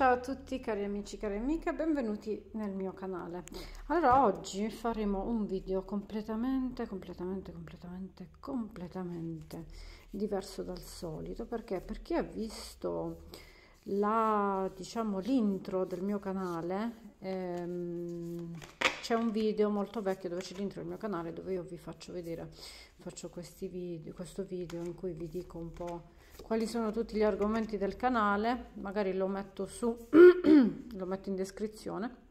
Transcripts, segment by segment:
Ciao a tutti cari amici cari amiche, benvenuti nel mio canale. Allora oggi faremo un video completamente, completamente, completamente, completamente diverso dal solito perché per chi ha visto la diciamo l'intro del mio canale ehm, c'è un video molto vecchio dove c'è l'intro del mio canale dove io vi faccio vedere faccio questi video questo video in cui vi dico un po' quali sono tutti gli argomenti del canale, magari lo metto su, lo metto in descrizione.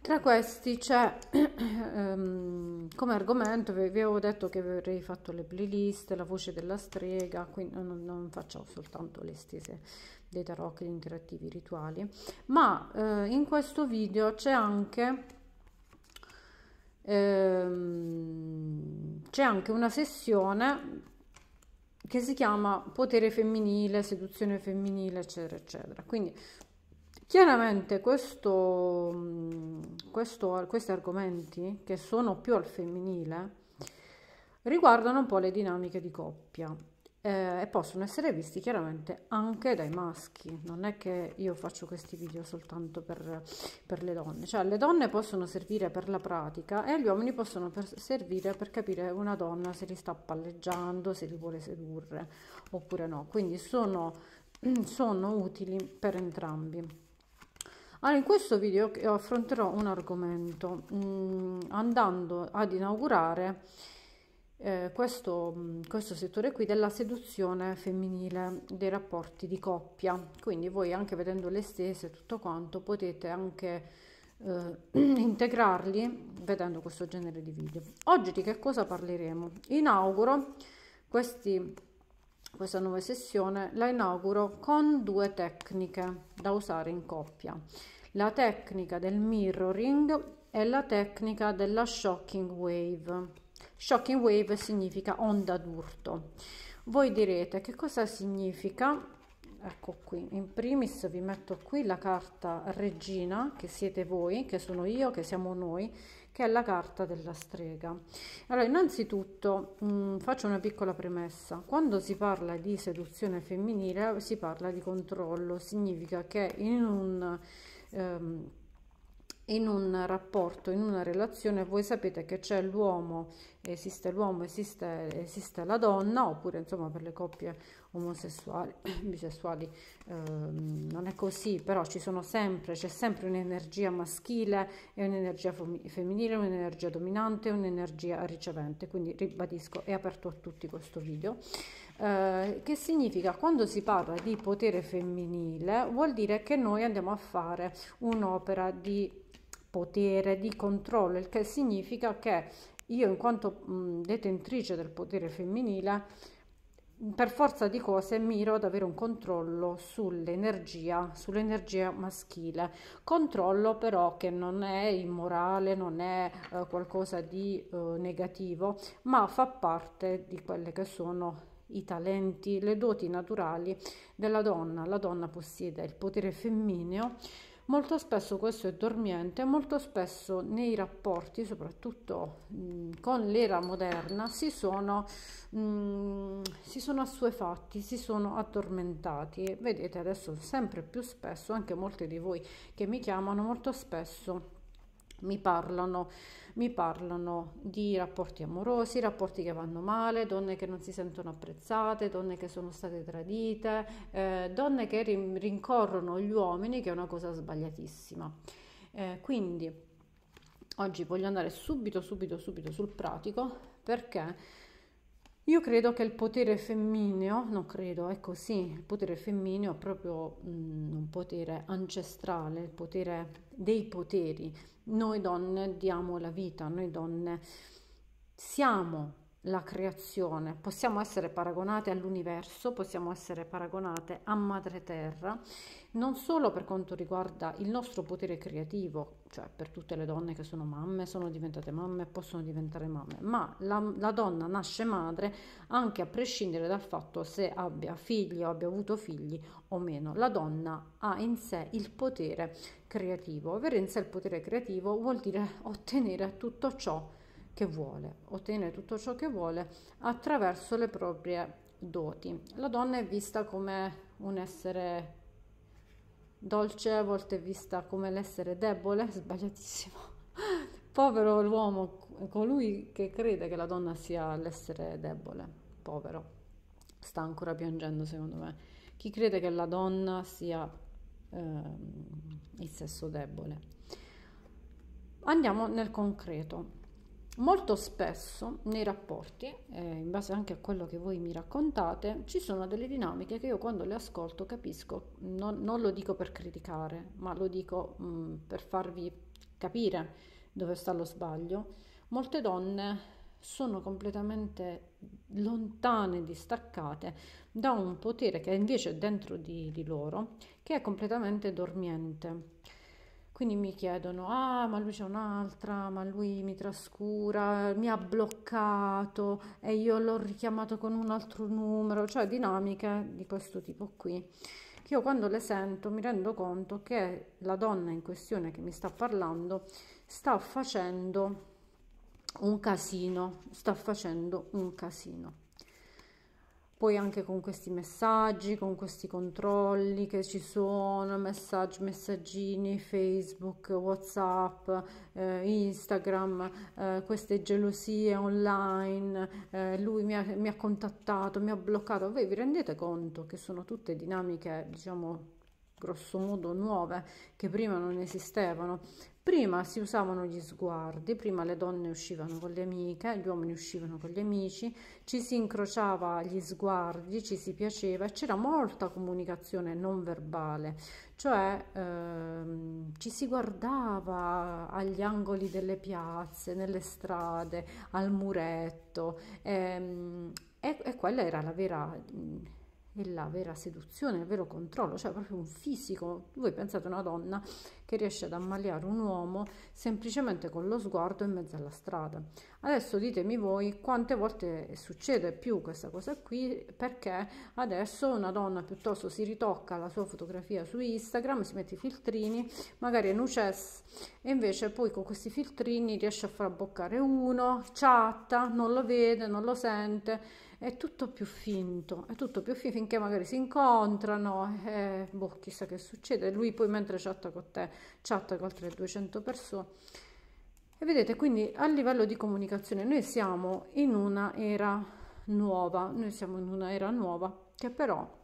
Tra questi c'è ehm, come argomento, vi, avevo detto che avrei fatto le playlist, la voce della strega, quindi non, non faccio soltanto le stese dei tarocchi, gli interattivi rituali, ma eh, in questo video c'è anche, ehm, anche una sessione che si chiama potere femminile, seduzione femminile, eccetera, eccetera. Quindi chiaramente questo, mm, questo, questi argomenti che sono più al femminile riguardano un po' le dinamiche di coppia eh, e possono essere visti chiaramente anche dai maschi. Non è che io faccio questi video soltanto per, per le donne, cioè le donne possono servire per la pratica e gli uomini possono per servire per capire una donna se li sta palleggiando, se li vuole sedurre oppure no. Quindi sono, sono utili per entrambi. Allora, in questo video io affronterò un argomento mh, mm, andando ad inaugurare eh, questo, questo, settore qui della seduzione femminile dei rapporti di coppia quindi voi anche vedendo le stesse tutto quanto potete anche eh, integrarli vedendo questo genere di video oggi di che cosa parleremo inauguro questi, questa nuova sessione la inauguro con due tecniche da usare in coppia la tecnica del mirroring e la tecnica della shocking wave Shocking wave significa onda d'urto. Voi direte che cosa significa? Ecco qui, in primis vi metto qui la carta regina che siete voi, che sono io, che siamo noi, che è la carta della strega. Allora, innanzitutto mh, mm, faccio una piccola premessa. Quando si parla di seduzione femminile si parla di controllo, significa che in un... Ehm, in un rapporto, in una relazione, voi sapete che c'è l'uomo, esiste l'uomo, esiste, esiste, la donna, oppure insomma per le coppie omosessuali, bisessuali, ehm, non è così, però ci sono sempre, c'è sempre un'energia maschile e un'energia femminile, un'energia dominante e un'energia ricevente, quindi ribadisco, è aperto a tutti questo video. Eh, che significa quando si parla di potere femminile vuol dire che noi andiamo a fare un'opera di potere di controllo, il che significa che io in quanto detentrice del potere femminile per forza di cose miro ad avere un controllo sull'energia, sull'energia maschile, controllo però che non è immorale, non è eh, qualcosa di eh, negativo, ma fa parte di quelle che sono i talenti, le doti naturali della donna. La donna possiede il potere femmineo Molto spesso questo è dormiente, molto spesso nei rapporti, soprattutto mh, mm, con l'era moderna, si sono, mh, mm, si sono assuefatti, si sono addormentati. vedete adesso sempre più spesso, anche molti di voi che mi chiamano molto spesso mi parlano, mi parlano di rapporti amorosi, rapporti che vanno male, donne che non si sentono apprezzate, donne che sono state tradite, eh, donne che rincorrono gli uomini, che è una cosa sbagliatissima. Eh, quindi oggi voglio andare subito, subito, subito sul pratico perché io credo che il potere femmineo, non credo, è così, il potere femmineo è proprio mm, un potere ancestrale, il potere dei poteri. Noi donne diamo la vita, noi donne siamo la creazione, possiamo essere paragonate all'universo, possiamo essere paragonate a madre terra, non solo per quanto riguarda il nostro potere creativo, cioè per tutte le donne che sono mamme, sono diventate mamme, possono diventare mamme, ma la, la donna nasce madre anche a prescindere dal fatto se abbia figli o abbia avuto figli o meno. La donna ha in sé il potere creativo. Avere in sé il potere creativo vuol dire ottenere tutto ciò che che vuole, ottenere tutto ciò che vuole attraverso le proprie doti. La donna è vista come un essere dolce, a volte è vista come l'essere debole, sbagliatissimo. Povero l'uomo, colui che crede che la donna sia l'essere debole, povero. Sta ancora piangendo secondo me. Chi crede che la donna sia ehm, il sesso debole. Andiamo nel concreto. Molto spesso nei rapporti, eh, in base anche a quello che voi mi raccontate, ci sono delle dinamiche che io quando le ascolto capisco, non, non lo dico per criticare, ma lo dico mh, mm, per farvi capire dove sta lo sbaglio. Molte donne sono completamente lontane, distaccate da un potere che è invece è dentro di, di loro, che è completamente dormiente quindi mi chiedono, ah, ma lui c'è un'altra, ma lui mi trascura, mi ha bloccato e io l'ho richiamato con un altro numero, cioè dinamiche di questo tipo qui. Che io quando le sento mi rendo conto che la donna in questione che mi sta parlando sta facendo un casino, sta facendo un casino poi anche con questi messaggi, con questi controlli che ci sono, messaggi, messaggini, Facebook, Whatsapp, eh, Instagram, eh, queste gelosie online, eh, lui mi ha, mi ha, contattato, mi ha bloccato, voi vi rendete conto che sono tutte dinamiche, diciamo, grosso modo nuove che prima non esistevano. Prima si usavano gli sguardi, prima le donne uscivano con le amiche, gli uomini uscivano con gli amici, ci si incrociava gli sguardi, ci si piaceva e c'era molta comunicazione non verbale, cioè ehm, ci si guardava agli angoli delle piazze, nelle strade, al muretto ehm, e, e quella era la vera è la vera seduzione, il vero controllo, cioè proprio un fisico. Voi pensate a una donna che riesce ad ammaliare un uomo semplicemente con lo sguardo in mezzo alla strada. Adesso ditemi voi quante volte succede più questa cosa qui perché adesso una donna piuttosto si ritocca la sua fotografia su Instagram, si mette i filtrini, magari è nuces e invece poi con questi filtrini riesce a far abboccare uno, chatta, non lo vede, non lo sente è tutto più finto, è tutto più finto finché magari si incontrano, eh, boh, chissà che succede, lui poi mentre chatta con te chat con altre 200 persone. E vedete, quindi a livello di comunicazione noi siamo in una era nuova, noi siamo in una era nuova che però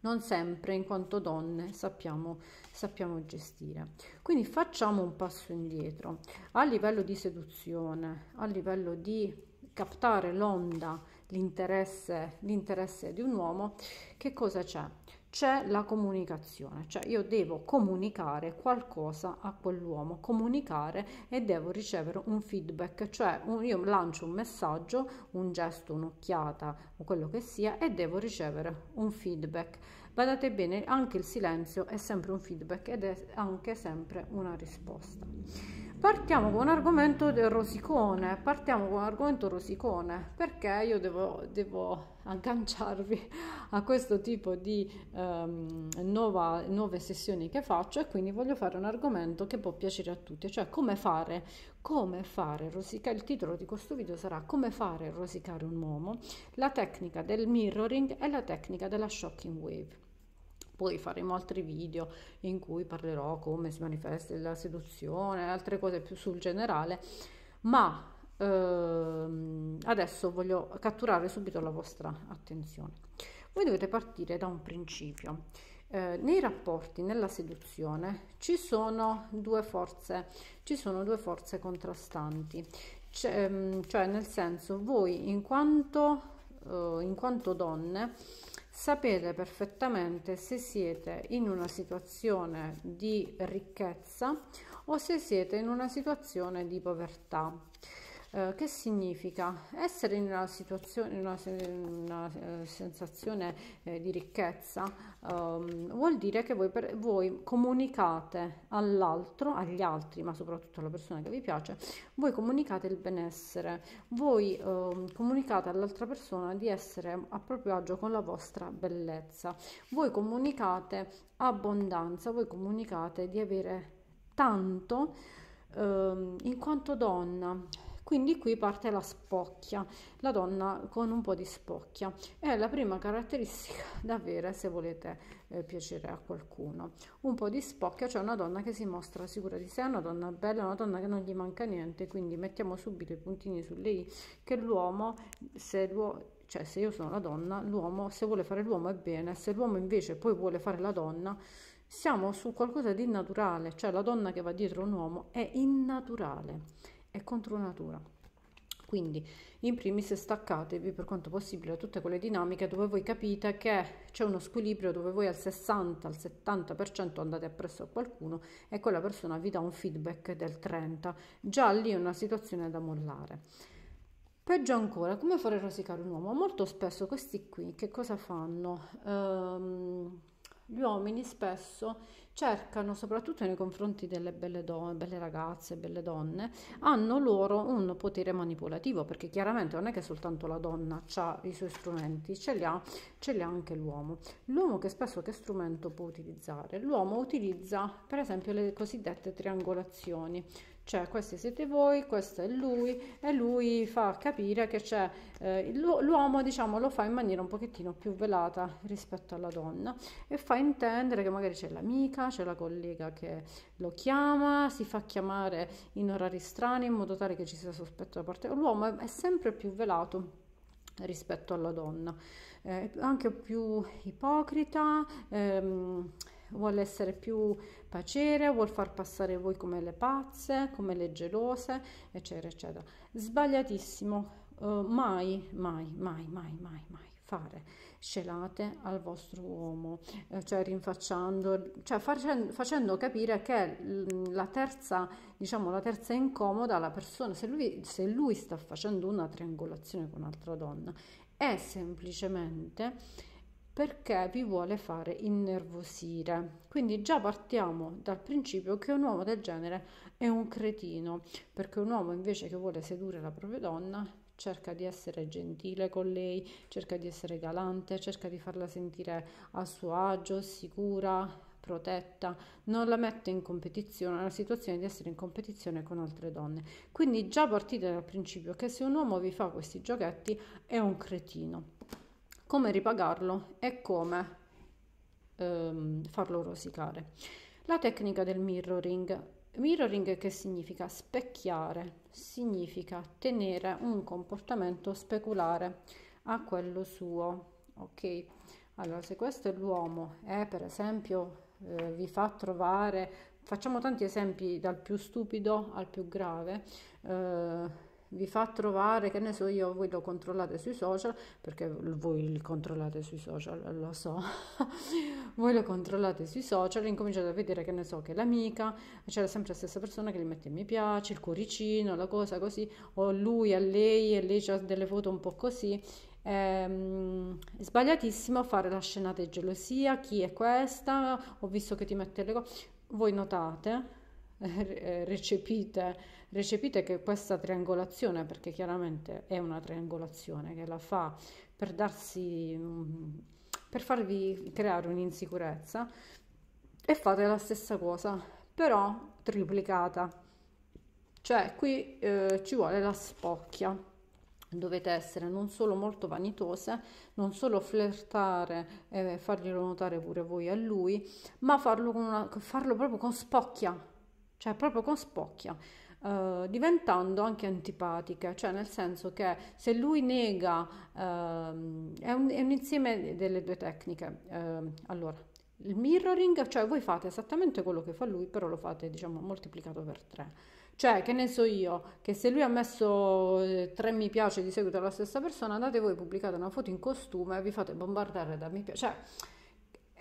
non sempre in quanto donne sappiamo, sappiamo, gestire. Quindi facciamo un passo indietro a livello di seduzione, a livello di captare l'onda, l'interesse, l'interesse di un uomo, che cosa c'è? c'è la comunicazione, cioè io devo comunicare qualcosa a quell'uomo, comunicare e devo ricevere un feedback, cioè un, io lancio un messaggio, un gesto, un'occhiata o quello che sia e devo ricevere un feedback. Badate bene, anche il silenzio è sempre un feedback ed è anche sempre una risposta. Partiamo con un argomento del rosicone, partiamo con un argomento rosicone, perché io devo, devo agganciarvi a questo tipo di um, nuova, nuove sessioni che faccio e quindi voglio fare un argomento che può piacere a tutti, cioè come fare, come fare rosicare, il titolo di questo video sarà come fare rosicare un uomo, la tecnica del mirroring e la tecnica della shocking wave poi faremo altri video in cui parlerò come si manifesta la seduzione, altre cose più sul generale, ma ehm, adesso voglio catturare subito la vostra attenzione voi dovete partire da un principio eh, nei rapporti nella seduzione ci sono due forze ci sono due forze contrastanti cioè, cioè nel senso voi in quanto eh, in quanto donne sapete perfettamente se siete in una situazione di ricchezza o se siete in una situazione di povertà eh, che significa? Essere in una situazione, in una, in una eh, sensazione eh, di ricchezza ehm, vuol dire che voi, per, voi comunicate all'altro, agli altri, ma soprattutto alla persona che vi piace, voi comunicate il benessere, voi ehm, comunicate all'altra persona di essere a proprio agio con la vostra bellezza, voi comunicate abbondanza, voi comunicate di avere tanto ehm, in quanto donna quindi qui parte la spocchia la donna con un po di spocchia è la prima caratteristica da avere se volete eh, piacere a qualcuno un po di spocchia cioè una donna che si mostra sicura di sé una donna bella una donna che non gli manca niente quindi mettiamo subito i puntini sulle i che l'uomo se l'uomo cioè se io sono la donna, l'uomo se vuole fare l'uomo è bene, se l'uomo invece poi vuole fare la donna, siamo su qualcosa di innaturale, cioè la donna che va dietro un uomo è innaturale è contro natura. Quindi, in primis, staccatevi per quanto possibile da tutte quelle dinamiche dove voi capite che c'è uno squilibrio, dove voi al 60, al 70% andate appresso a qualcuno e quella persona vi dà un feedback del 30%. Già lì è una situazione da mollare. Peggio ancora, come fare a rosicare un uomo? Molto spesso questi qui che cosa fanno? Um, gli uomini spesso cercano, soprattutto nei confronti delle belle, don- belle ragazze, belle donne, hanno loro un potere manipolativo, perché chiaramente non è che soltanto la donna ha i suoi strumenti, ce li ha, ce li ha anche l'uomo. L'uomo che spesso che strumento può utilizzare? L'uomo utilizza per esempio le cosiddette triangolazioni cioè questi siete voi, questo è lui e lui fa capire che c'è eh, l'uomo diciamo lo fa in maniera un pochettino più velata rispetto alla donna e fa intendere che magari c'è l'amica, c'è la collega che lo chiama, si fa chiamare in orari strani in modo tale che ci sia sospetto da parte l'uomo è sempre più velato rispetto alla donna, eh, anche più ipocrita, ehm, vuole essere più pacere, vuole far passare voi come le pazze, come le gelose, eccetera, eccetera. Sbagliatissimo, uh, mai, mai, mai, mai, mai, mai fare scelate al vostro uomo, eh, cioè rinfacciando, cioè facendo, facendo capire che mm, la terza, diciamo la terza incomoda la persona, se lui, se lui sta facendo una triangolazione con un'altra donna, è semplicemente perché vi vuole fare innervosire. Quindi già partiamo dal principio che un uomo del genere è un cretino, perché un uomo invece che vuole sedurre la propria donna cerca di essere gentile con lei, cerca di essere galante, cerca di farla sentire a suo agio, sicura, protetta, non la mette in competizione, nella situazione di essere in competizione con altre donne. Quindi già partite dal principio che se un uomo vi fa questi giochetti è un cretino come ripagarlo e come ehm, farlo rosicare. La tecnica del mirroring. Mirroring che significa specchiare, significa tenere un comportamento speculare a quello suo. Ok, allora se questo è l'uomo e eh, per esempio eh, vi fa trovare, facciamo tanti esempi dal più stupido al più grave, eh, vi fa trovare, che ne so io, voi lo controllate sui social, perché voi li controllate sui social, lo so, voi lo controllate sui social, incominciate a vedere, che ne so, che l'amica, c'è sempre la stessa persona che gli mette mi piace, il cuoricino, la cosa così, o lui a lei e lei ha delle foto un po' così. È ehm, sbagliatissimo fare la scenata di gelosia, chi è questa, ho visto che ti mette le cose, voi notate, eh, eh, recepite recepite che questa triangolazione, perché chiaramente è una triangolazione che la fa per darsi, per farvi creare un'insicurezza, e fate la stessa cosa, però triplicata. Cioè qui eh, ci vuole la spocchia dovete essere non solo molto vanitose, non solo flirtare e farglielo notare pure voi a lui, ma farlo, una, farlo proprio con spocchia, cioè proprio con spocchia. Eh, diventando anche antipatiche, cioè nel senso che se lui nega, eh, è, un, è, un, insieme delle due tecniche. Ehm, allora, il mirroring, cioè voi fate esattamente quello che fa lui, però lo fate diciamo moltiplicato per tre. Cioè, che ne so io, che se lui ha messo eh, tre mi piace di seguito alla stessa persona, andate voi, pubblicate una foto in costume e vi fate bombardare da mi piace. Cioè,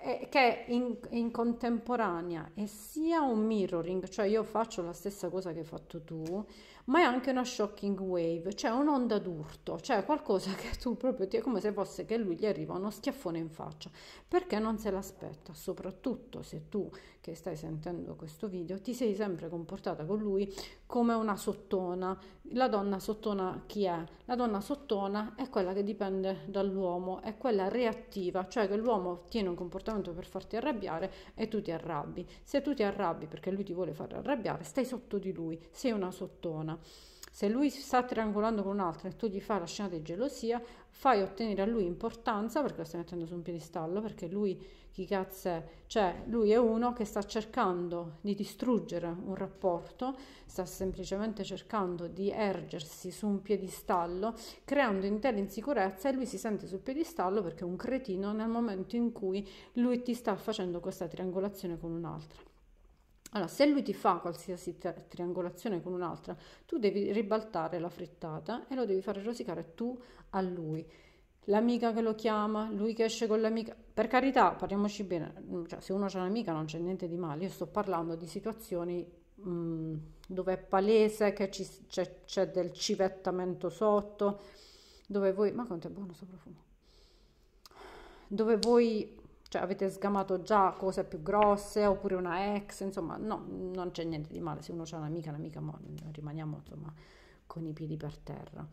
eh, che in, in, contemporanea è sia un mirroring, cioè io faccio la stessa cosa che hai fatto tu, ma è anche una shocking wave, cioè un'onda d'urto, cioè qualcosa che tu proprio ti è come se fosse che lui gli arriva uno schiaffone in faccia, perché non se l'aspetta, soprattutto se tu che stai sentendo questo video ti sei sempre comportata con lui come una sottona. La donna sottona chi è? La donna sottona è quella che dipende dall'uomo, è quella reattiva, cioè che l'uomo tiene un comportamento per farti arrabbiare e tu ti arrabbi. Se tu ti arrabbi perché lui ti vuole far arrabbiare, stai sotto di lui, sei una sottona persona. Se lui sta triangolando con un'altra e tu gli fai la scena di gelosia, fai ottenere a lui importanza, perché lo stai mettendo su un piedistallo, perché lui, chi cazzo è? Cioè, lui è uno che sta cercando di distruggere un rapporto, sta semplicemente cercando di ergersi su un piedistallo, creando in te l'insicurezza e lui si sente sul piedistallo perché è un cretino nel momento in cui lui ti sta facendo questa triangolazione con un'altra. Allora, se lui ti fa qualsiasi triangolazione con un'altra, tu devi ribaltare la frittata e lo devi fare rosicare tu a lui. L'amica che lo chiama, lui che esce con l'amica. Per carità, parliamoci bene, mm, cioè, se uno ha un'amica non c'è niente di male. Io sto parlando di situazioni mh, mm, dove è palese che ci, c'è, c'è, del civettamento sotto, dove voi... Ma quanto è buono questo profumo! Dove voi cioè avete sgamato già cose più grosse oppure una ex, insomma, no, non c'è niente di male se uno ha un'amica, un'amica, ma rimaniamo insomma con i piedi per terra.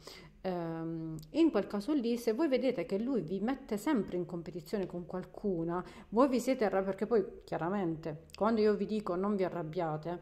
Um, in quel caso lì, se voi vedete che lui vi mette sempre in competizione con qualcuna, voi vi siete arrabbiati, perché poi chiaramente quando io vi dico non vi arrabbiate,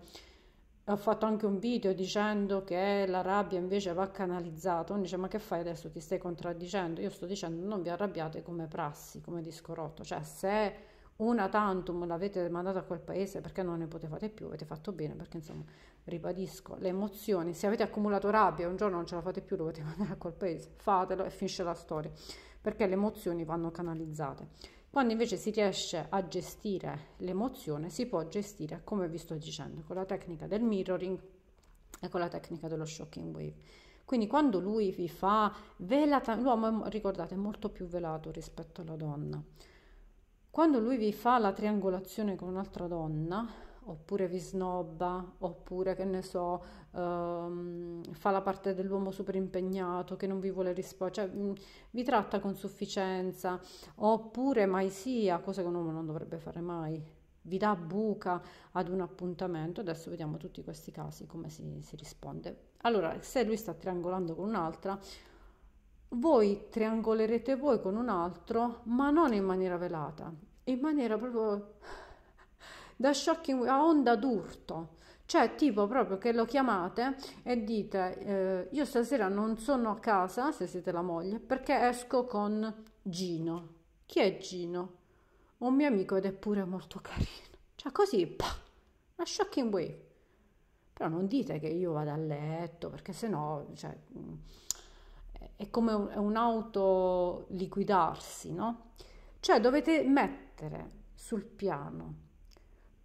ho fatto anche un video dicendo che la rabbia invece va canalizzata. Uno dice: Ma che fai adesso? Ti stai contraddicendo? Io sto dicendo: non vi arrabbiate come prassi, come disco rotto. Cioè, se una tantum l'avete mandata a quel paese perché non ne potevate più, avete fatto bene perché insomma, ribadisco, le emozioni, se avete accumulato rabbia e un giorno non ce la fate più, lo dovete mandare a quel paese, fatelo e finisce la storia, perché le emozioni vanno canalizzate. Quando invece si riesce a gestire l'emozione, si può gestire, come vi sto dicendo, con la tecnica del mirroring e con la tecnica dello shocking wave. Quindi quando lui vi fa velata, l'uomo ricordate è molto più velato rispetto alla donna. Quando lui vi fa la triangolazione con un'altra donna, oppure vi snobba, oppure che ne so, ehm, fa la parte dell'uomo super impegnato che non vi vuole rispondere, cioè mm, vi tratta con sufficienza, oppure mai sia, cosa che un uomo non dovrebbe fare mai, vi dà buca ad un appuntamento. Adesso vediamo tutti questi casi come si, si risponde. Allora, se lui sta triangolando con un'altra, voi triangolerete voi con un altro, ma non in maniera velata, in maniera proprio da shocking a onda d'urto. Cioè, tipo proprio che lo chiamate e dite: eh, Io stasera non sono a casa, se siete la moglie, perché esco con Gino. Chi è Gino? Un mio amico ed è pure molto carino. Cioè, così, pah, una shocking way. Però non dite che io vado a letto, perché sennò cioè, è come un'auto liquidarsi, no? Cioè, dovete mettere sul piano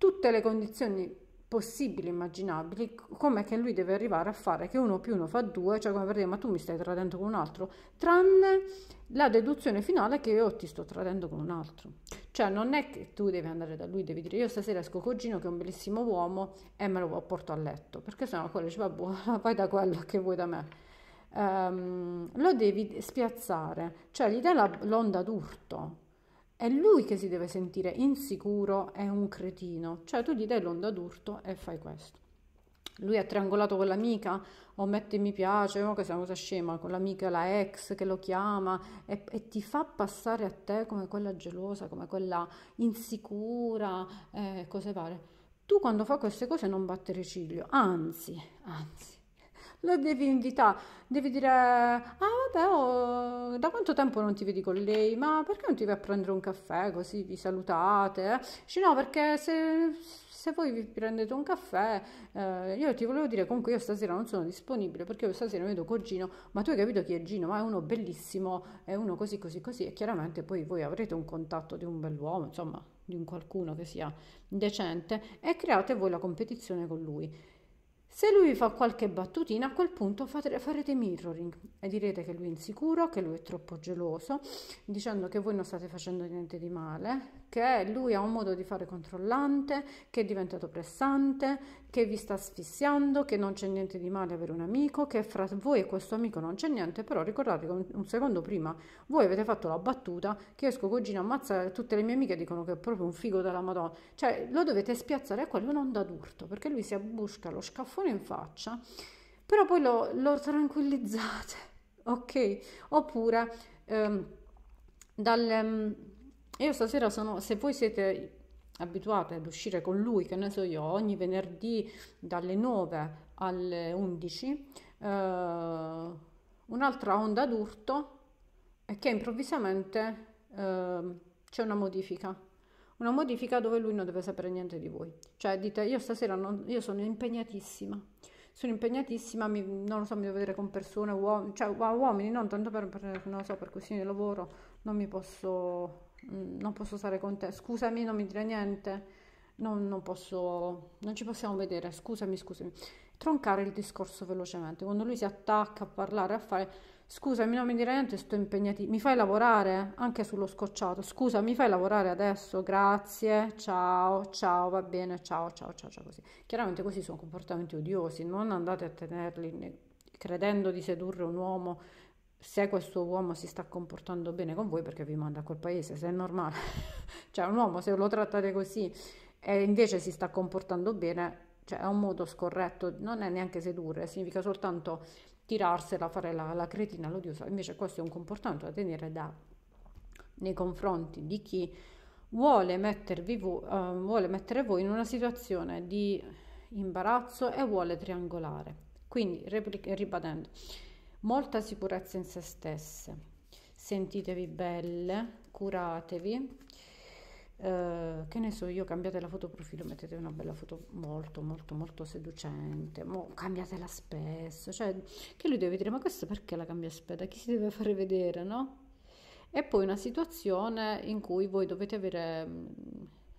tutte le condizioni possibili immaginabili com'è che lui deve arrivare a fare che uno più uno fa due cioè come per dire ma tu mi stai tradendo con un altro tranne la deduzione finale che io ti sto tradendo con un altro cioè non è che tu devi andare da lui devi dire io stasera esco con Gino che è un bellissimo uomo e me lo porto a letto perché sennò quello dice vabbè vai da quello che vuoi da me um, lo devi spiazzare cioè gli dai la, l'onda d'urto è lui che si deve sentire insicuro, e un cretino. Cioè tu gli dai l'onda d'urto e fai questo. Lui ha triangolato con l'amica, o oh, mette mi piace, o oh, che sei una cosa scema, con l'amica, la ex che lo chiama e, e, ti fa passare a te come quella gelosa, come quella insicura, eh, cose pare. Tu quando fa queste cose non battere ciglio, anzi, anzi, lo devi invitare, devi dire, ah vabbè, oh, da quanto tempo non ti vedi con lei, ma perché non ti vai a prendere un caffè così vi salutate? Eh? Dici no, perché se, se voi vi prendete un caffè, eh, io ti volevo dire comunque io stasera non sono disponibile perché io stasera vedo con Gino, ma tu hai capito chi è Gino, ma è uno bellissimo, è uno così così così e chiaramente poi voi avrete un contatto di un bell'uomo, insomma di un qualcuno che sia decente e create voi la competizione con lui. Se lui fa qualche battutina, a quel punto fate, farete mirroring e direte che lui è insicuro, che lui è troppo geloso, dicendo che voi non state facendo niente di male, che lui ha un modo di fare controllante, che è diventato pressante, che vi sta asfissiando, che non c'è niente di male avere un amico, che fra voi e questo amico non c'è niente, però ricordate che un, un secondo prima voi avete fatto la battuta che esco con Gino ammazzare tutte le mie amiche dicono che è proprio un figo della Madonna, cioè lo dovete spiazzare a quello non da d'urto, perché lui si abbusca lo scaffone in faccia, però poi lo, lo tranquillizzate, ok? Oppure ehm, dal... Ehm, io stasera sono, se voi siete abituate ad uscire con lui, che ne so io, ogni venerdì dalle 9 alle 11, eh, un'altra onda d'urto e che improvvisamente eh, c'è una modifica. Una modifica dove lui non deve sapere niente di voi. Cioè dite, io stasera non, io sono impegnatissima sono impegnatissima, mi, non lo so, mi devo vedere con persone, uom- cioè uomini, non tanto per, per, non so, per questioni di lavoro, non mi posso Mm, non posso stare con te, scusami, non mi dire niente, non, non, posso, non ci possiamo vedere, scusami, scusami. Troncare il discorso velocemente, quando lui si attacca a parlare, a fare, scusami, non mi dire niente, sto impegnativo, mi fai lavorare anche sullo scocciato, scusa, mi fai lavorare adesso, grazie, ciao, ciao, va bene, ciao, ciao, ciao, ciao, così. Chiaramente questi sono comportamenti odiosi, non andate a tenerli credendo di sedurre un uomo se questo uomo si sta comportando bene con voi perché vi manda a quel paese, se è normale, cioè un uomo se lo trattate così e invece si sta comportando bene, cioè è un modo scorretto, non è neanche sedurre, significa soltanto tirarsela, fare la, la cretina, l'odiosa, invece questo è un comportamento da tenere da, nei confronti di chi vuole, mettervi vo, uh, vuole mettere voi in una situazione di imbarazzo e vuole triangolare. Quindi, ribadendo, molta sicurezza in se stesse. Sentitevi belle, curatevi. Eh, che ne so io, cambiate la foto profilo, mettete una bella foto molto molto molto seducente, mo, cambiatela spesso, cioè che lui deve dire ma questo perché la cambia spesso, chi si deve fare vedere, no? E poi una situazione in cui voi dovete avere mm,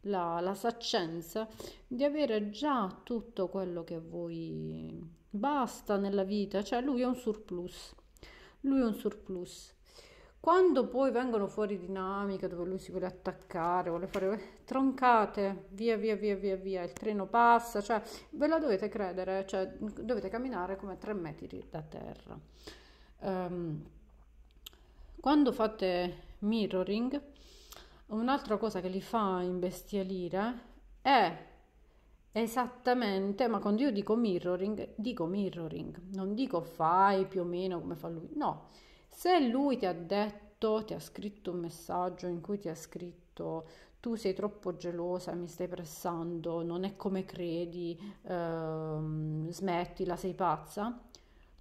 la, la saccenza di avere già tutto quello che voi basta nella vita, cioè lui è un surplus. Lui è un surplus. Quando poi vengono fuori dinamiche dove lui si vuole attaccare, vuole fare troncate, via via via via via, il treno passa, cioè ve la dovete credere, cioè dovete camminare come tre metri da terra. Um, quando fate mirroring, un'altra cosa che li fa imbestialire è Esattamente, ma quando io dico mirroring, dico mirroring, non dico fai più o meno come fa lui. No, se lui ti ha detto, ti ha scritto un messaggio in cui ti ha scritto tu sei troppo gelosa, mi stai pressando, non è come credi, ehm, smettila, sei pazza,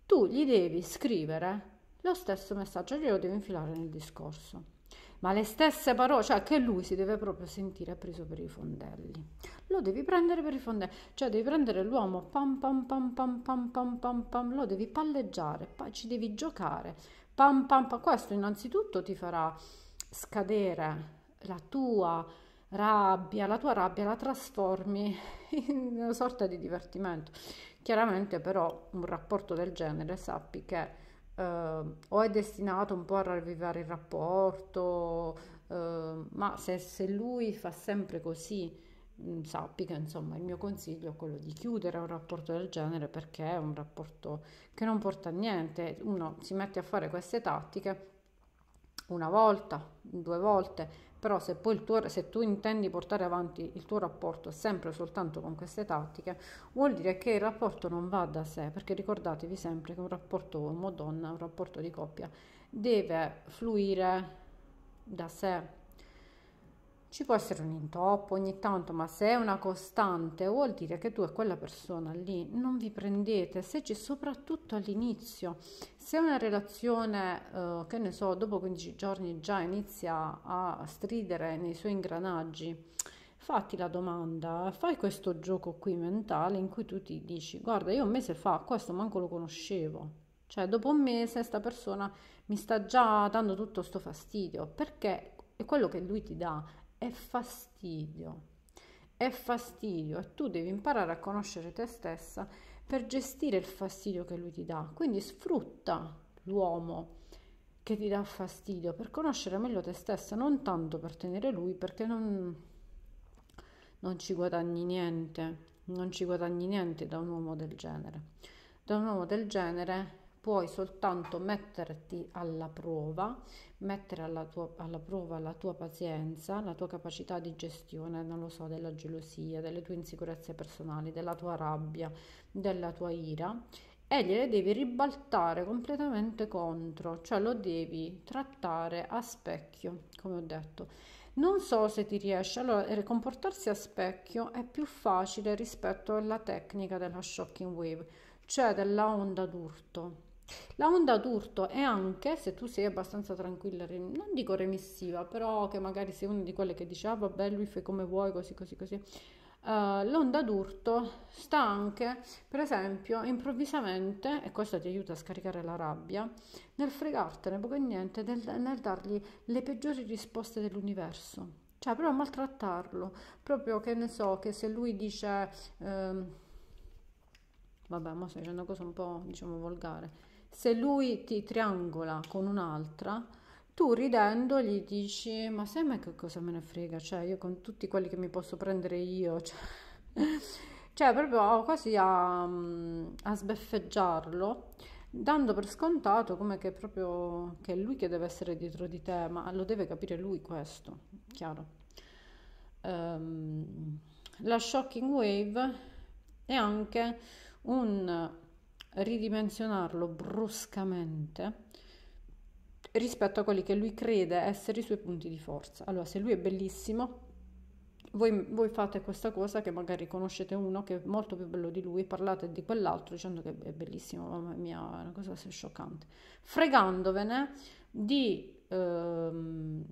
tu gli devi scrivere lo stesso messaggio, glielo devi infilare nel discorso ma le stesse parole, cioè che lui si deve proprio sentire preso per i fondelli. Lo devi prendere per i fondelli, cioè devi prendere l'uomo, pam pam pam pam pam pam pam, pam lo devi palleggiare, pa- ci devi giocare, pam pam pam. Questo innanzitutto ti farà scadere la tua rabbia, la tua rabbia la trasformi in una sorta di divertimento. Chiaramente però un rapporto del genere sappi che Uh, o è destinato un po' a ravvivare il rapporto, uh, ma se, se, lui fa sempre così, mm, sappi che insomma il mio consiglio è quello di chiudere un rapporto del genere perché è un rapporto che non porta a niente. Uno si mette a fare queste tattiche una volta, due volte, però se, tuo, se tu intendi portare avanti il tuo rapporto sempre e soltanto con queste tattiche, vuol dire che il rapporto non va da sé, perché ricordatevi sempre che un rapporto uomo-donna, un rapporto di coppia, deve fluire da sé ci può essere un intoppo ogni tanto, ma se è una costante vuol dire che tu e quella persona lì non vi prendete, se c'è soprattutto all'inizio, se una relazione, eh, che ne so, dopo 15 giorni già inizia a stridere nei suoi ingranaggi, fatti la domanda, fai questo gioco qui mentale in cui tu ti dici guarda io un mese fa questo manco lo conoscevo, cioè dopo un mese questa persona mi sta già dando tutto sto fastidio perché è quello che lui ti dà è fastidio. È fastidio e tu devi imparare a conoscere te stessa per gestire il fastidio che lui ti dà. Quindi sfrutta l'uomo che ti dà fastidio per conoscere meglio te stessa, non tanto per tenere lui, perché non, non ci guadagni niente, non ci guadagni niente da un uomo del genere. Da un uomo del genere puoi soltanto metterti alla prova, mettere alla, tua, alla, prova la tua pazienza, la tua capacità di gestione, non lo so, della gelosia, delle tue insicurezze personali, della tua rabbia, della tua ira e gliele devi ribaltare completamente contro, cioè lo devi trattare a specchio, come ho detto. Non so se ti riesce, allora eh, comportarsi a specchio è più facile rispetto alla tecnica della shocking wave, cioè della onda d'urto la onda d'urto è anche, se tu sei abbastanza tranquilla, non dico remissiva, però che magari sei una di quelle che dice ah vabbè lui fai come vuoi, così così così. Uh, eh, l'onda d'urto sta anche, per esempio, improvvisamente, e questo ti aiuta a scaricare la rabbia, nel fregartene poco e niente, nel, nel dargli le peggiori risposte dell'universo. Cioè, proprio a maltrattarlo, proprio che ne so, che se lui dice... Ehm, vabbè, ma sto dicendo una cosa un po', diciamo, volgare se lui ti triangola con un'altra, tu ridendo gli dici ma sai mai che cosa me ne frega, cioè io con tutti quelli che mi posso prendere io, cioè, cioè proprio quasi a, mm, a sbeffeggiarlo dando per scontato come che proprio che è lui che deve essere dietro di te, ma lo deve capire lui questo, chiaro. Um, la shocking wave è anche un ridimensionarlo bruscamente rispetto a quelli che lui crede essere i suoi punti di forza. Allora, se lui è bellissimo, voi, voi, fate questa cosa che magari conoscete uno che è molto più bello di lui, parlate di quell'altro dicendo che è bellissimo, mamma mia, è una cosa scioccante, fregandovene di ehm,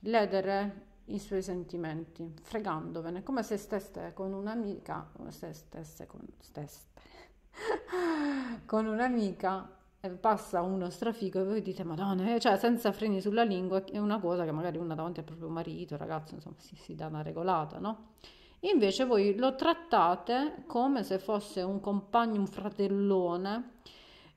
ledere i suoi sentimenti, fregandovene, come se stesse con un'amica, se stesse con stesse con un'amica eh, passa uno strafico e voi dite madonna, cioè senza freni sulla lingua è una cosa che magari una davanti al proprio marito, ragazzo, insomma si, si dà una regolata, no? Invece voi lo trattate come se fosse un compagno, un fratellone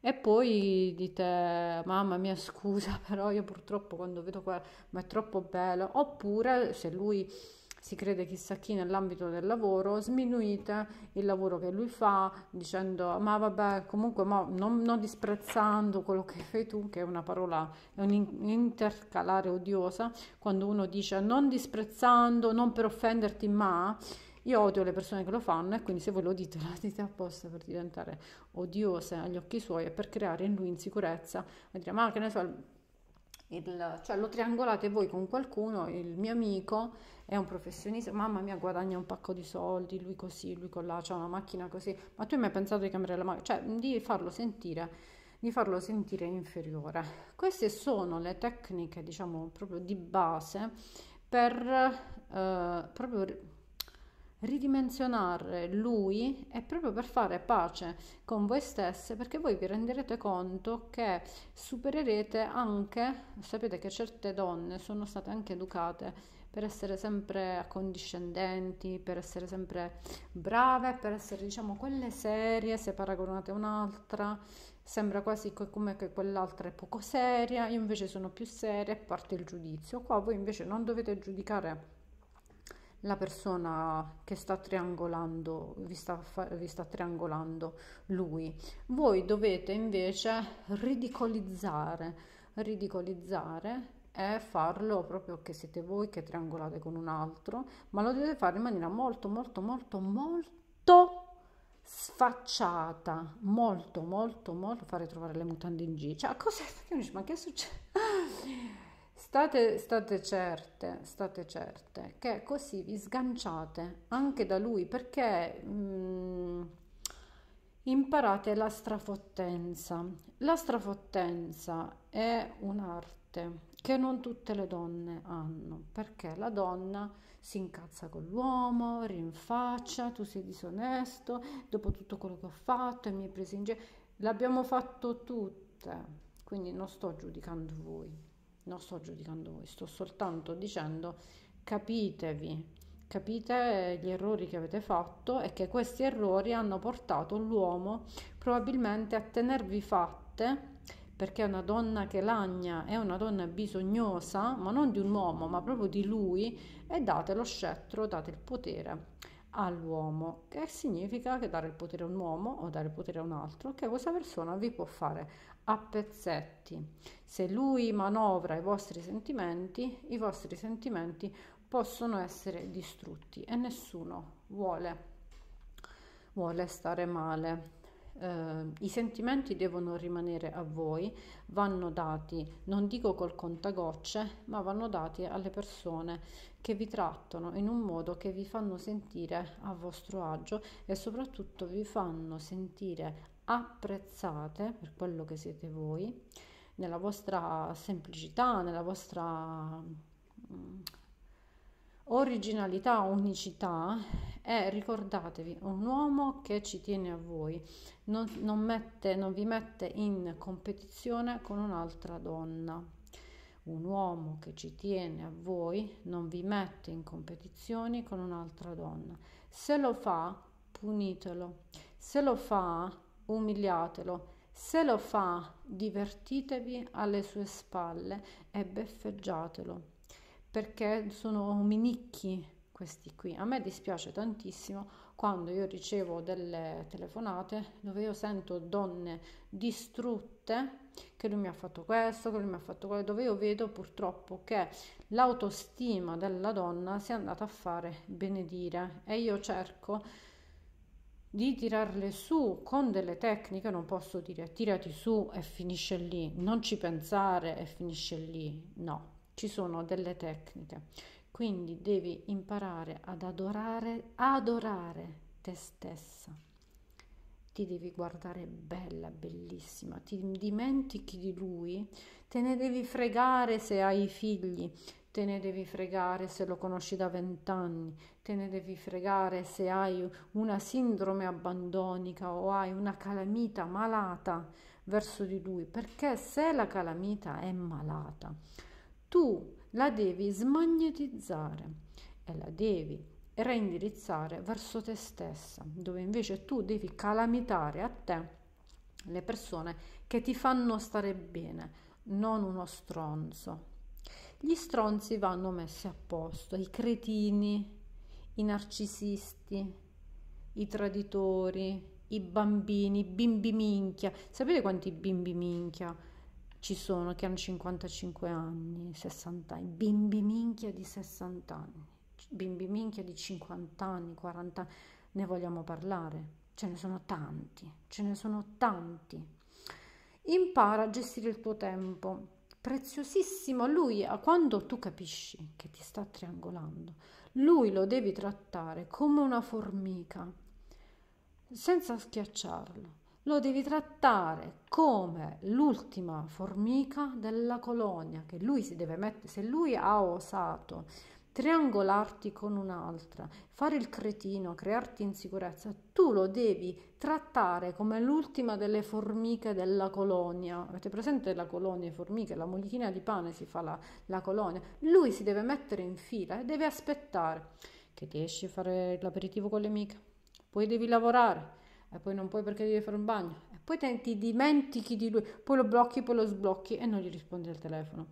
e poi dite mamma mia scusa però io purtroppo quando vedo qua ma è troppo bello oppure se lui si crede chissà chi nell'ambito del lavoro, sminuite il lavoro che lui fa dicendo ma vabbè comunque ma non, non disprezzando quello che fai tu, che è una parola, è un intercalare odiosa, quando uno dice non disprezzando, non per offenderti ma... Io odio le persone che lo fanno e quindi se voi lo dite, lo dite apposta per diventare odiose agli occhi suoi e per creare in lui insicurezza, a dire ma che ne so, il, cioè lo triangolate voi con qualcuno, il mio amico è un professionista, mamma mia guadagna un pacco di soldi, lui così, lui con là, c'ha una macchina così, ma tu hai mai pensato di cambiare la macchina, cioè di farlo sentire, di farlo sentire inferiore. Queste sono le tecniche, diciamo, proprio di base per eh, proprio ridimensionare lui è proprio per fare pace con voi stesse perché voi vi renderete conto che supererete anche sapete che certe donne sono state anche educate per essere sempre accondiscendenti, per essere sempre brave, per essere diciamo quelle serie, se paragonate un'altra, sembra quasi come che quell'altra è poco seria, io invece sono più seria e parte il giudizio. Qua voi invece non dovete giudicare la persona che sta triangolando vi sta, vi sta triangolando lui voi dovete invece ridicolizzare ridicolizzare e farlo proprio che siete voi che triangolate con un altro ma lo dovete fare in maniera molto molto molto molto sfacciata molto molto molto fare trovare le mutande in giro cioè ma che succede State, state, certe, state certe che così vi sganciate anche da lui perché mh, mm, imparate la strafottenza. La strafottenza è un'arte che non tutte le donne hanno perché la donna si incazza con l'uomo, rinfaccia, tu sei disonesto, dopo tutto quello che ho fatto e mi hai preso in giro. L'abbiamo fatto tutte, quindi non sto giudicando voi non sto giudicando voi, sto soltanto dicendo capitevi, capite gli errori che avete fatto e che questi errori hanno portato l'uomo probabilmente a tenervi fatte perché una donna che lagna è una donna bisognosa, ma non di un uomo, ma proprio di lui, e date lo scettro, date il potere all'uomo, che significa che dare il potere a un uomo o dare il potere a un altro, che questa persona vi può fare a pezzetti. Se lui manovra i vostri sentimenti, i vostri sentimenti possono essere distrutti e nessuno vuole, vuole stare male eh, i sentimenti devono rimanere a voi, vanno dati, non dico col contagocce, ma vanno dati alle persone che vi trattano in un modo che vi fanno sentire a vostro agio e soprattutto vi fanno sentire apprezzate per quello che siete voi, nella vostra semplicità, nella vostra mm, Originalità, unicità è, ricordatevi, un uomo che ci tiene a voi, non, non, mette, non vi mette in competizione con un'altra donna. Un uomo che ci tiene a voi non vi mette in competizione con un'altra donna. Se lo fa, punitelo. Se lo fa, umiliatelo. Se lo fa, divertitevi alle sue spalle e beffeggiatelo perché sono minicchi questi qui. A me dispiace tantissimo quando io ricevo delle telefonate dove io sento donne distrutte che lui mi ha fatto questo, che lui mi ha fatto quello, dove io vedo purtroppo che l'autostima della donna si è andata a fare benedire e io cerco di tirarle su con delle tecniche, non posso dire tirati su e finisce lì, non ci pensare e finisce lì, no, ci sono delle tecniche. Quindi devi imparare ad adorare, adorare te stessa. Ti devi guardare bella, bellissima, ti dimentichi di lui, te ne devi fregare se hai figli, te ne devi fregare se lo conosci da vent'anni, te ne devi fregare se hai una sindrome abbandonica o hai una calamita malata verso di lui, perché se la calamita è malata, tu la devi smagnetizzare e la devi reindirizzare verso te stessa, dove invece tu devi calamitare a te le persone che ti fanno stare bene, non uno stronzo. Gli stronzi vanno messi a posto, i cretini, i narcisisti, i traditori, i bambini, i bimbi minchia. Sapete quanti bimbi minchia? ci sono che hanno 55 anni, 60 anni, bimbi minchia di 60 anni, bimbi minchia di 50 anni, 40 anni, ne vogliamo parlare? Ce ne sono tanti, ce ne sono tanti. Impara a gestire il tuo tempo. Preziosissimo, lui quando tu capisci che ti sta triangolando, lui lo devi trattare come una formica, senza schiacciarlo lo devi trattare come l'ultima formica della colonia che lui si deve mettere se lui ha osato triangolarti con un'altra, fare il cretino, crearti insicurezza, tu lo devi trattare come l'ultima delle formiche della colonia. Avete presente la colonia, le formiche, la moglichina di pane si fa la, la colonia. Lui si deve mettere in fila e deve aspettare che riesci a fare l'aperitivo con le amiche, poi devi lavorare, e poi non puoi perché devi fare un bagno, e poi te, ti dimentichi di lui, poi lo blocchi, poi lo sblocchi e non gli rispondi al telefono.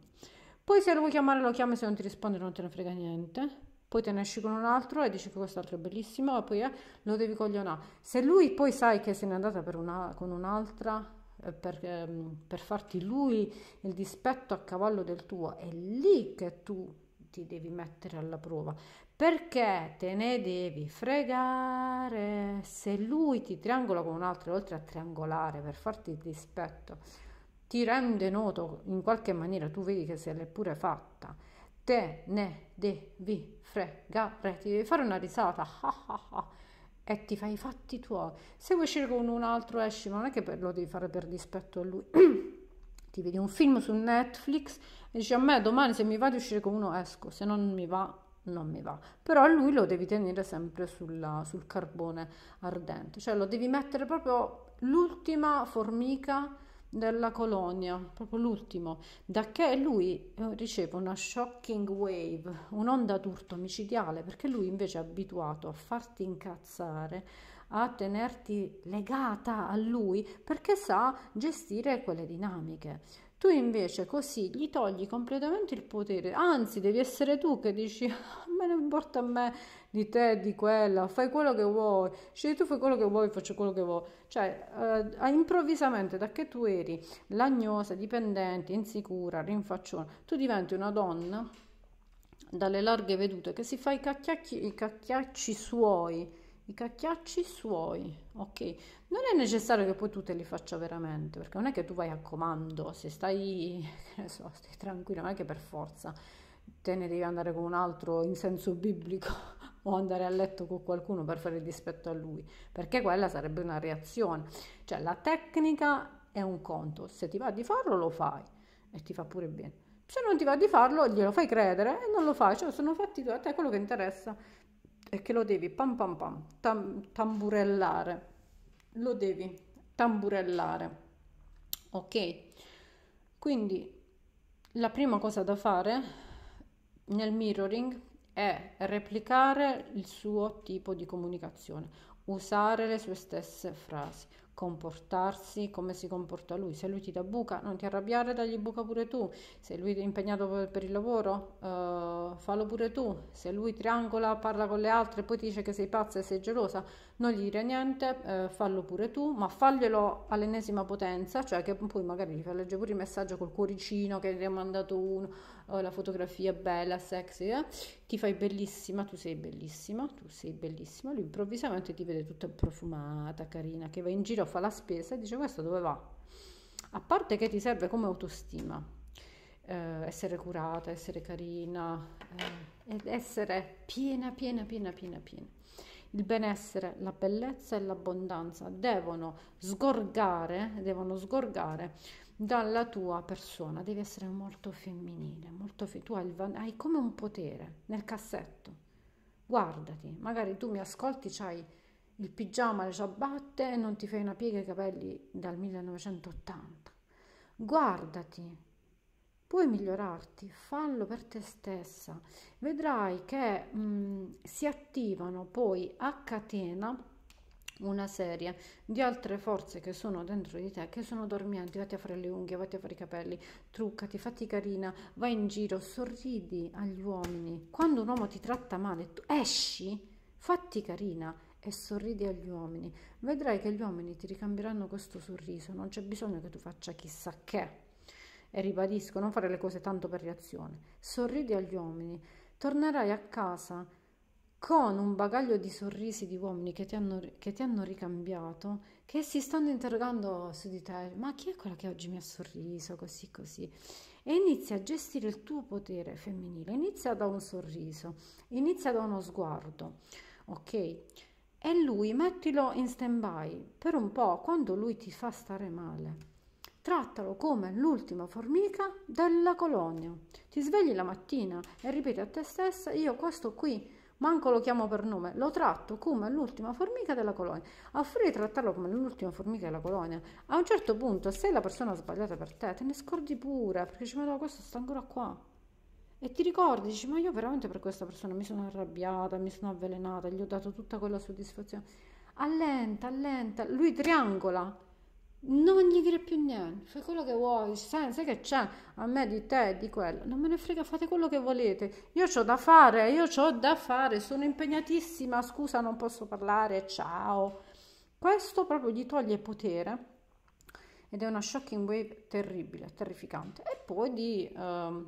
Poi se lo vuoi chiamare lo chiami, se non ti risponde non te ne frega niente. Poi te ne esci con un altro e dici che quest'altro è bellissimo e poi eh, lo devi coglionare. Se lui poi sai che se n'è andata una, con un'altra eh, per, ehm, per farti lui il dispetto a cavallo del tuo, è lì che tu ti devi mettere alla prova perché te ne devi fregare se lui ti triangola con un altro, oltre a triangolare per farti dispetto, ti rende noto in qualche maniera, tu vedi che se l'è pure fatta. Te ne devi fregare, ti devi fare una risata. e ti fai i fatti tuoi. Se vuoi uscire con un altro esci, ma non è che lo devi fare per dispetto a lui. ti vedi un film su Netflix e dici a me domani se mi va di uscire con uno esco, se non mi va non mi va. Però lui lo devi tenere sempre sulla, sul carbone ardente, cioè lo devi mettere proprio l'ultima formica della colonia, proprio l'ultimo, da che lui eh, riceve una shocking wave, un'onda d'urto micidiale, perché lui invece è abituato a farti incazzare, a tenerti legata a lui, perché sa gestire quelle dinamiche. Tu invece così gli togli completamente il potere, anzi devi essere tu che dici ah, me ne importa a me di te, di quella, fai quello che vuoi, scegli tu fai quello che vuoi, faccio quello che vuoi. Cioè, eh, improvvisamente da che tu eri lagnosa, dipendente, insicura, rinfacciona, tu diventi una donna dalle larghe vedute che si fa i cacchiacci, i cacchiacci suoi i cacchiacci suoi, ok? Non è necessario che poi tu te li faccia veramente, perché non è che tu vai a comando, se stai, so, stai tranquillo, non è che per forza te ne devi andare con un altro in senso biblico o andare a letto con qualcuno per fare dispetto a lui, perché quella sarebbe una reazione. Cioè la tecnica è un conto, se ti va di farlo lo fai e ti fa pure bene. Se non ti va di farlo glielo fai credere e non lo fai, cioè sono fatti tu, a te quello che interessa è che lo devi pam pam pam tam, tamburellare, lo devi tamburellare, ok? Quindi la prima cosa da fare nel mirroring è replicare il suo tipo di comunicazione, usare le sue stesse frasi, comportarsi come si comporta lui. Se lui ti dà buca, non ti arrabbiare, dagli buca pure tu. Se lui è impegnato per il lavoro, uh, fallo pure tu. Se lui triangola, parla con le altre e poi ti dice che sei pazza e sei gelosa, non gli dire niente, uh, fallo pure tu, ma faglielo all'ennesima potenza, cioè che poi magari gli fa leggere pure il messaggio col cuoricino che gli hai mandato uno oh, la fotografia bella, sexy, eh? ti fai bellissima, tu sei bellissima, tu sei bellissima, lui improvvisamente ti vede tutta profumata, carina, che va in giro, fa la spesa e dice questo dove va? A parte che ti serve come autostima, eh, essere curata, essere carina, eh, essere piena, piena, piena, piena, piena. Il benessere, la bellezza e l'abbondanza devono sgorgare, devono sgorgare dalla tua persona, devi essere molto femminile, molto fe- tu hai, van- hai, come un potere nel cassetto. Guardati, magari tu mi ascolti, c'hai il pigiama, le ciabatte e non ti fai una piega ai capelli dal 1980. Guardati, puoi migliorarti, fallo per te stessa. Vedrai che mh, mm, si attivano poi a catena una serie di altre forze che sono dentro di te, che sono dormienti, vatti a fare le unghie, vatti a fare i capelli, truccati, fatti carina, vai in giro, sorridi agli uomini. Quando un uomo ti tratta male, tu esci, fatti carina e sorridi agli uomini. Vedrai che gli uomini ti ricambieranno questo sorriso, non c'è bisogno che tu faccia chissà che. E ribadisco, non fare le cose tanto per reazione. Sorridi agli uomini, tornerai a casa con un bagaglio di sorrisi di uomini che ti, hanno, che ti hanno ricambiato, che si stanno interrogando su di te, ma chi è quella che oggi mi ha sorriso così così? E inizia a gestire il tuo potere femminile, inizia da un sorriso, inizia da uno sguardo, ok? E lui mettilo in stand-by per un po' quando lui ti fa stare male trattalo come l'ultima formica della colonia. Ti svegli la mattina e ripeti a te stessa, io questo qui manco lo chiamo per nome, lo tratto come l'ultima formica della colonia. A furia di trattarlo come l'ultima formica della colonia, a un certo punto, se è la persona sbagliata per te, te ne scordi pure, perché ci vedo questo sta ancora qua. E ti ricordi, dici, ma io veramente per questa persona mi sono arrabbiata, mi sono avvelenata, gli ho dato tutta quella soddisfazione. Allenta, allenta, lui triangola, non gli dire più niente, fai quello che vuoi, sai, sai che c'è a me di te, e di quello, non me ne frega, fate quello che volete, io ho da fare, io ho da fare, sono impegnatissima, scusa non posso parlare, ciao. Questo proprio gli toglie potere ed è una shocking wave terribile, terrificante. E poi di... Um,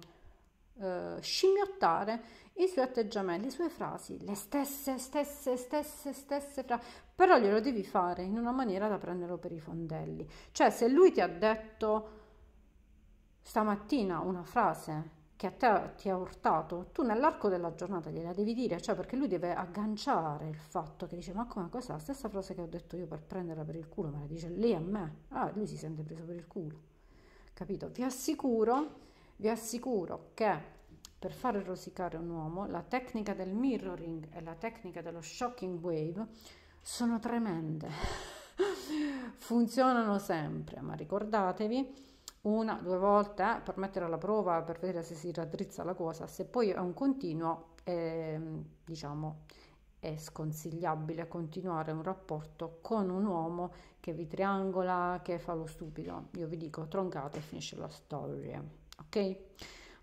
eh, scimmiottare i suoi atteggiamenti, le sue frasi, le stesse, stesse, stesse, stesse frasi, però glielo devi fare in una maniera da prenderlo per i fondelli. Cioè, se lui ti ha detto stamattina una frase che a te ti ha urtato, tu nell'arco della giornata gliela devi dire, cioè perché lui deve agganciare il fatto che dice ma come questa è la stessa frase che ho detto io per prenderla per il culo, ma la dice lei a me, ah lui si sente preso per il culo, capito? Vi assicuro vi assicuro che per far rosicare un uomo la tecnica del mirroring e la tecnica dello shocking wave sono tremende. Funzionano sempre, ma ricordatevi una, due volte eh, per mettere alla prova, per vedere se si raddrizza la cosa. Se poi è un continuo, eh, diciamo, è sconsigliabile continuare un rapporto con un uomo che vi triangola, che fa lo stupido. Io vi dico, troncate e finisce la storia ok?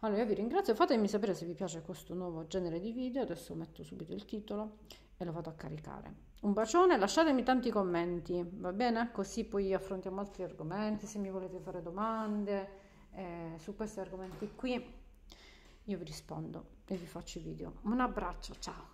Allora io vi ringrazio, fatemi sapere se vi piace questo nuovo genere di video, adesso metto subito il titolo e lo vado a caricare. Un bacione, lasciatemi tanti commenti, va bene? Così poi affrontiamo altri argomenti, se mi volete fare domande eh, su questi argomenti qui, io vi rispondo e vi faccio i video. Un abbraccio, ciao!